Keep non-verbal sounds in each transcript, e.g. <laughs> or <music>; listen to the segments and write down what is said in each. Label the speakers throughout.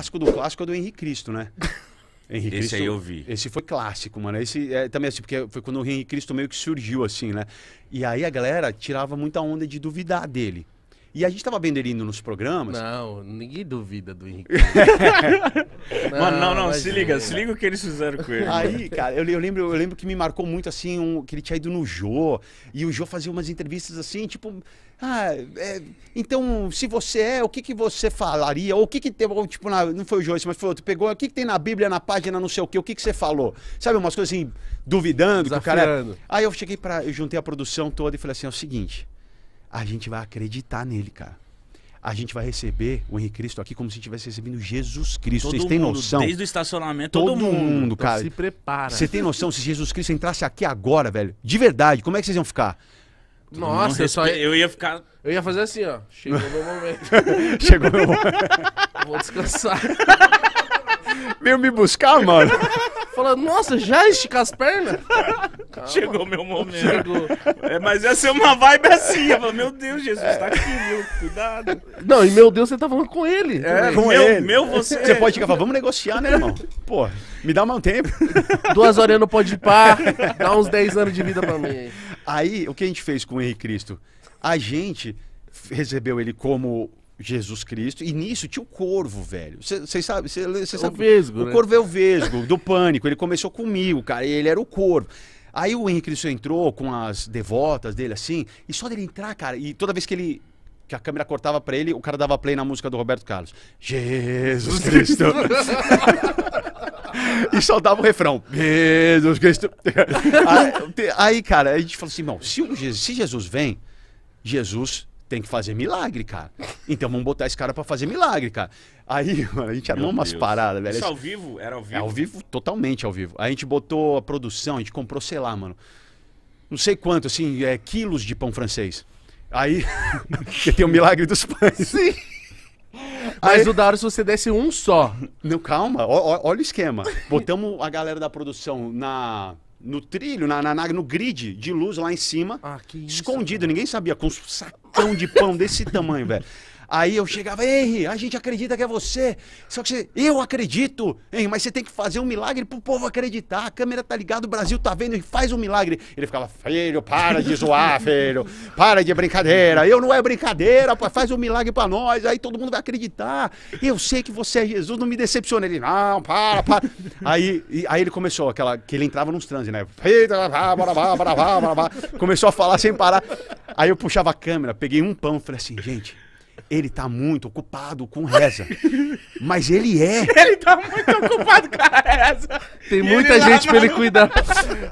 Speaker 1: clássico do clássico é do Henrique Cristo, né? <laughs> Henrique esse Cristo, aí eu vi. Esse foi clássico, mano. Esse é, também assim, porque foi quando o Henrique Cristo meio que surgiu, assim, né? E aí a galera tirava muita onda de duvidar dele. E a gente tava vendo ele indo nos programas. Não, ninguém duvida do Henrique. <laughs> não, Mano, não, não, se liga, se liga o que eles fizeram com ele. Aí, cara, eu, eu, lembro, eu lembro que me marcou muito assim, um, que ele tinha ido no Jô, e o Jô fazia umas entrevistas assim, tipo, ah, é, então, se você é, o que que você falaria? Ou o que que tem, ou, tipo, na, não foi o Jô, mas foi outro, pegou, o que que tem na Bíblia, na página, não sei o que, o que que você falou? Sabe, umas coisas assim, duvidando, Desafiando. que o cara. É- Aí eu cheguei para eu juntei a produção toda e falei assim, é o seguinte, a gente vai acreditar nele, cara. A gente vai receber o Henrique Cristo aqui como se estivesse recebendo Jesus Cristo. Vocês têm noção? Desde o estacionamento, todo, todo mundo, mundo, então cara. se prepara. Você tem noção se Jesus Cristo entrasse aqui agora, velho? De verdade, como é que vocês iam ficar? Todo Nossa, eu, só ia... eu ia ficar. Eu ia fazer assim, ó. Chegou meu momento. <laughs> Chegou meu momento. Vou descansar. Veio me buscar, mano. Fala, nossa, já esticar as pernas? Calma. <laughs> Chegou meu momento. Chegou. É, mas ia ser é uma vibe assim. Eu falo, meu Deus, Jesus é. tá aqui, viu? Cuidado. Não, e meu Deus, você tá falando com ele. É, com meu, ele. Meu, você. Você pode ficar, vamos negociar, né, irmão? Pô, me dá um tempo. <laughs> Duas horas no não pode ir pá, dá uns 10 anos de vida pra mim. Aí. aí, o que a gente fez com o Henrique Cristo? A gente recebeu ele como Jesus Cristo. E nisso tinha o corvo, velho. Vocês sabem? sabe? O vesgo. O né? corvo é o vesgo, do pânico. Ele começou comigo, cara. Ele era o corvo. Aí o Henrique Cristo entrou com as devotas dele, assim. E só dele entrar, cara. E toda vez que ele que a câmera cortava para ele, o cara dava play na música do Roberto Carlos. Jesus Cristo. <laughs> e só dava o refrão. Jesus Cristo. <laughs> aí, aí, cara, a gente falou assim, irmão, se, Jesus, se Jesus vem, Jesus tem que fazer milagre, cara. Então vamos botar esse cara para fazer milagre, cara. Aí, <laughs> mano, a gente armou umas paradas, velho. Isso ao vivo? Era ao vivo? É ao vivo, totalmente ao vivo. Aí a gente botou a produção, a gente comprou, sei lá, mano. Não sei quanto, assim, é, quilos de pão francês. Aí. <laughs> Porque tem o milagre dos pães. Sim. Mas aí... o Daro, se você desse um só. Não, calma, olha o esquema. Botamos a galera da produção na no trilho, na, na, no grid de luz lá em cima, ah, escondido. Ninguém sabia, com um sacão de pão desse tamanho, velho. Aí eu chegava, Henry, a gente acredita que é você. Só que você, eu acredito, Henry, mas você tem que fazer um milagre pro povo acreditar. A câmera tá ligada, o Brasil tá vendo e faz um milagre. Ele ficava, filho, para de zoar, <laughs> filho. Para de brincadeira. Eu não é brincadeira, pô, faz um milagre para nós. Aí todo mundo vai acreditar. Eu sei que você é Jesus, não me decepciona. Ele, não, para, para. Aí, aí ele começou aquela, que ele entrava nos transes, né? Começou a falar sem parar. Aí eu puxava a câmera, peguei um pão, e falei assim, gente ele tá muito ocupado com reza. Mas ele é. <laughs> Ele tá muito ocupado com a reza. Tem muita gente pra ele cuidar.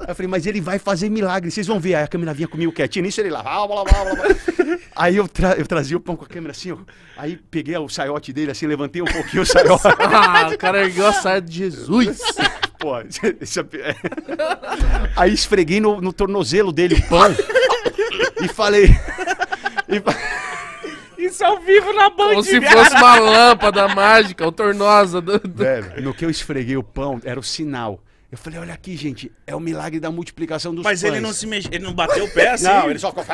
Speaker 1: Eu falei, mas ele vai fazer milagre. Vocês vão ver. Aí a câmera vinha comigo quietinha. Nisso ele lá. Blá, blá, blá, blá. Aí eu, tra eu trazia o pão com a câmera assim, ó. Aí peguei o saiote dele assim, levantei um pouquinho o saiote. <laughs> ah, o cara ergueu a saia de Jesus. Pô, deixa... É, é. Aí esfreguei no, no tornozelo dele o pão. e falei... E falei isso ao vivo na bandeira. Como se fosse uma lâmpada mágica, o tornosa. Do, do... Velho, no que eu esfreguei o pão, era o sinal. Eu falei, olha aqui, gente, é o milagre da multiplicação dos Mas pães. ele não se mexe, ele não bateu o pé <laughs> assim? Não, ele só ficou...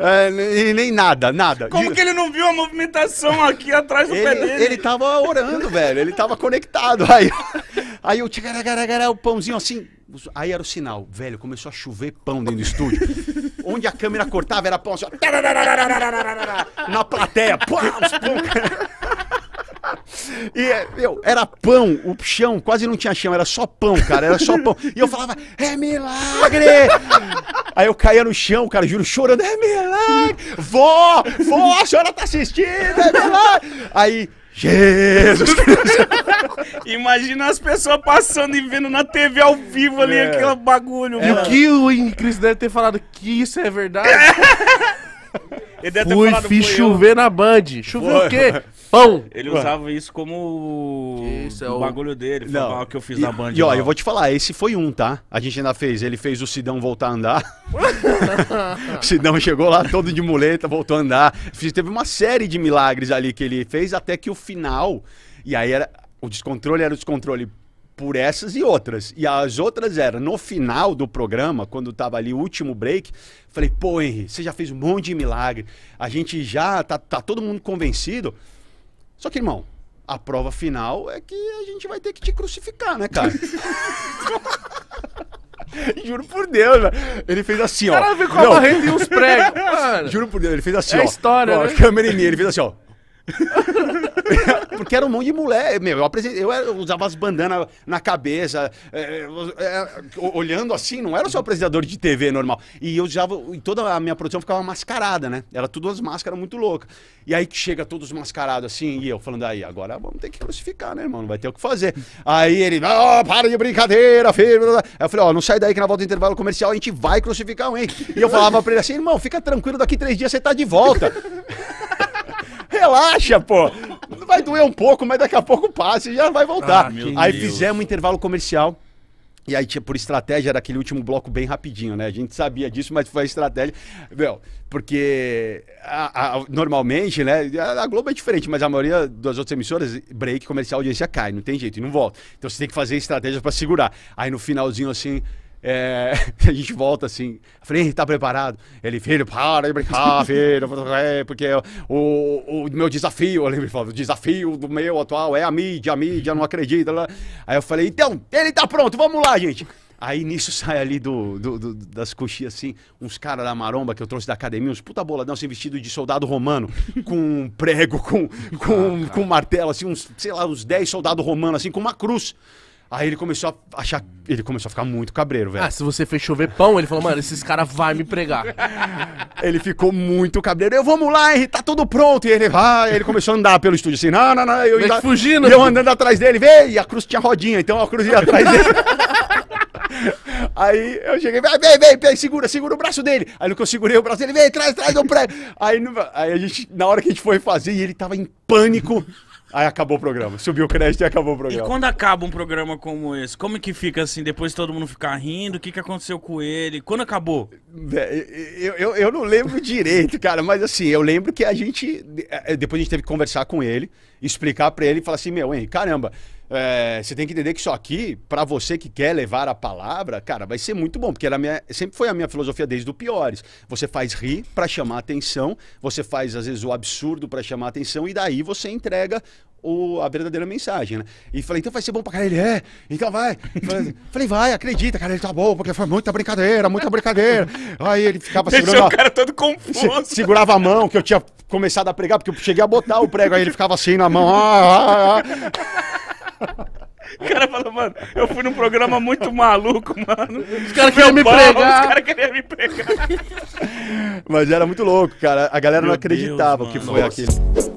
Speaker 1: é, e nem nada, nada. Como que ele não viu a movimentação aqui atrás do ele, pé dele? Ele tava orando, velho, ele tava conectado. Aí, <laughs> aí eu... o pãozinho assim, Aí era o sinal, velho, começou a chover pão dentro do estúdio. <laughs> Onde a câmera cortava era pão, assim, na plateia, pá, os pão. E, meu, era pão, o chão, quase não tinha chão, era só pão, cara, era só pão. E eu falava, é
Speaker 2: milagre!
Speaker 1: Aí eu caía no chão, cara, juro, chorando, é milagre! Vó, vó, a senhora tá assistindo, é milagre! Aí Jesus <laughs> Imagina as pessoas passando e vendo na TV ao vivo ali é. aquele bagulho. E o que o Chris deve ter falado que isso é verdade? <laughs> Ele deve Fui, ter falado, fiz chover eu. na Band. Choveu o quê? Pão! Ele usava isso como isso, é o bagulho dele, foi Não. mal que eu fiz e, na banda E ó, eu vou te falar, esse foi um, tá? A gente ainda fez, ele fez o Sidão voltar a andar. <laughs> o Sidão chegou lá todo de muleta, voltou a andar. Teve uma série de milagres ali que ele fez até que o final. E aí era o descontrole era o descontrole por essas e outras. E as outras eram, no final do programa, quando tava ali o último break, falei, pô, Henry, você já fez um monte de milagre. A gente já tá, tá todo mundo convencido. Só que, irmão, a prova final é que a gente vai ter que te crucificar, né, cara? <laughs> Juro por Deus, velho. Ele fez assim, ó. Cara, com a e uns pregos. <laughs> Juro por Deus, ele fez assim, é ó. É história, ó, né? Câmera em mim, ele fez assim, ó. <laughs> <laughs> Porque era um monte de mulher. Meu, eu, apresentei, eu, usava as bandanas na cabeça, é, é, é olhando assim, não era só apresentador de TV normal. E eu usava. E toda a minha produção ficava mascarada, né? Era tudo umas máscaras muito loucas. E aí que chega todos mascarados assim, e eu falando, aí, agora vamos ter que crucificar, né, irmão? Não vai ter o que fazer. Aí ele, ó, oh, para de brincadeira, filho. Aí eu falei, ó, oh, não sai daí que na volta do intervalo comercial a gente vai crucificar um, hein? E eu falava pra ele assim, irmão, fica tranquilo, daqui três dias você tá de volta. <laughs> Relaxa, pô. <laughs> vai doer um pouco, mas daqui a pouco passa e já vai voltar. Ah, aí Deus. fizemos um intervalo comercial. E aí, tinha por estratégia, era aquele último bloco bem rapidinho, né? A gente sabia disso, mas foi a estratégia. Meu, porque a, a, normalmente, né? A Globo é diferente, mas a maioria das outras emissoras, break comercial, a audiência cai, não tem jeito, e não volta. Então você tem que fazer estratégias para segurar. Aí no finalzinho, assim, é, <laughs> a gente volta assim. Falei, ele tá preparado? Ele, filho, para de brincar, <laughs> filho. É, porque o, o meu desafio, <laughs> ele falou, o desafio do meu atual é a mídia, a mídia não acredita. Lá. Aí eu falei, então, ele tá pronto, vamos lá, gente. Aí nisso sai ali do, do, do das coxias assim, uns caras da maromba que eu trouxe da academia, uns puta boladão assim, vestido de soldado romano, com um prego, com, com, ah, com tá. um martelo, assim, uns, sei lá, uns 10 soldados romanos, assim, com uma cruz. Aí ele começou a achar. Ele começou a ficar muito cabreiro, velho. Ah, se você fez chover pão, ele falou, mano, esses caras vão me pregar. <laughs> ele ficou muito cabreiro. Eu, vamos lá, Henry, tá tudo pronto. E ele vai. Ah, ele começou a andar pelo estúdio assim, não, não, não. Eu ainda, fugindo. E eu andando atrás dele, vê, e a cruz tinha rodinha, então a cruz ia atrás dele. <laughs> Aí eu cheguei, vem, vem, vem, segura, segura o braço dele. Aí no que eu segurei o braço dele, vem, traz, traz o prédio. Aí, aí a gente, na hora que a gente foi fazer, ele tava em pânico. Aí acabou o programa. Subiu o crédito e acabou o programa. E quando acaba um programa como esse, como que fica assim? Depois todo mundo ficar rindo, o que, que aconteceu com ele? Quando acabou? Eu, eu, eu não lembro direito, cara, mas assim, eu lembro que a gente. É, depois a gente teve que conversar com ele, explicar para ele e falar assim: meu, hein, caramba é, você tem que entender que isso aqui, para você que quer levar a palavra, cara, vai ser muito bom, porque era minha, sempre foi a minha filosofia desde o piores. Você faz rir para chamar atenção, você faz às vezes o absurdo para chamar atenção e daí você entrega o, a verdadeira mensagem, né? E falei, então vai ser bom pra cara. Ele é, então vai. falei, vai, acredita, cara, ele tá bom, porque foi muita brincadeira, muita brincadeira. Aí ele ficava Deixou segurando. o cara todo confuso. segurava a mão, que eu tinha começado a pregar, porque eu cheguei a botar o prego, aí ele ficava assim na mão. Ah, ah, ah. O cara falou, mano, eu fui num programa muito maluco, mano. Os caras queriam me pregar. Os caras queriam me pregar. Mas era muito louco, cara. A galera Meu não acreditava Deus, o que foi Nossa.